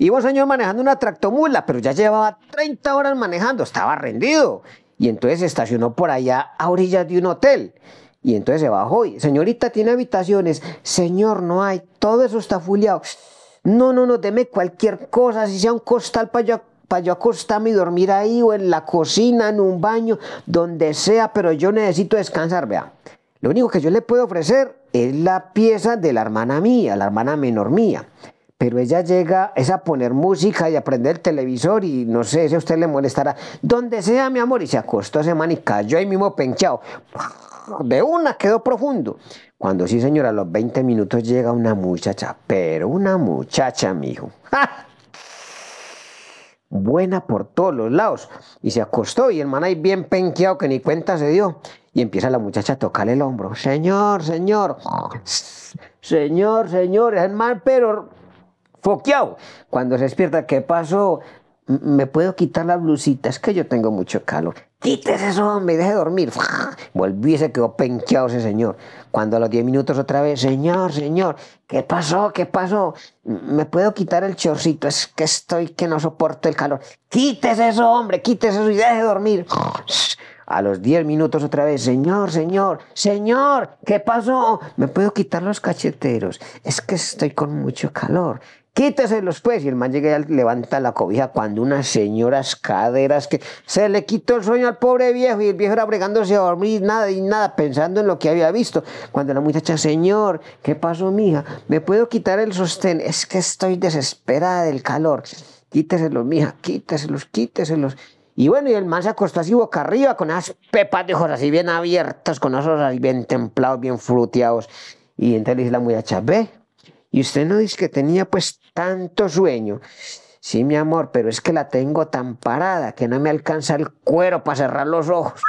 Iba un señor manejando una tractomula, pero ya llevaba 30 horas manejando, estaba rendido. Y entonces se estacionó por allá a orillas de un hotel. Y entonces se bajó y, señorita, tiene habitaciones. Señor, no hay, todo eso está fuleado. No, no, no, deme cualquier cosa, si sea un costal para yo, para yo acostarme y dormir ahí, o en la cocina, en un baño, donde sea, pero yo necesito descansar, vea. Lo único que yo le puedo ofrecer es la pieza de la hermana mía, la hermana menor mía pero ella llega es a poner música y a prender el televisor y no sé si a usted le molestará, donde sea mi amor, y se acostó ese man y cayó ahí mismo penchado, de una quedó profundo. Cuando sí señora, a los 20 minutos llega una muchacha, pero una muchacha, mijo. Buena por todos los lados. Y se acostó y el man ahí bien penqueado que ni cuenta se dio. Y empieza la muchacha a tocarle el hombro. Señor, señor. Señor, señor. Es el man, pero foqueado. Cuando se despierta, ¿qué pasó? me puedo quitar la blusita, es que yo tengo mucho calor. Quítese eso, hombre, deje de dormir. Volví y se quedó penqueado ese señor. Cuando a los 10 minutos otra vez, señor, señor, ¿qué pasó? ¿Qué pasó? Me puedo quitar el chorcito, es que estoy que no soporto el calor. Quítese eso, hombre, quítese eso y deje de dormir. A los 10 minutos otra vez, señor, señor, señor, ¿qué pasó? Me puedo quitar los cacheteros. Es que estoy con mucho calor. Quíteselos pues. Y el man llega y levanta la cobija cuando unas señoras caderas que se le quitó el sueño al pobre viejo y el viejo era bregándose a dormir nada y nada pensando en lo que había visto. Cuando la muchacha, señor, ¿qué pasó, mija? ¿Me puedo quitar el sostén? Es que estoy desesperada del calor. Quíteselos, mija, quíteselos, quíteselos. Y bueno, y el man se acostó así boca arriba, con esas pepas de ojos así bien abiertas, con esos así bien templados, bien fruteados. Y entonces le dice la muchacha, ve, y usted no dice que tenía pues tanto sueño. Sí, mi amor, pero es que la tengo tan parada que no me alcanza el cuero para cerrar los ojos.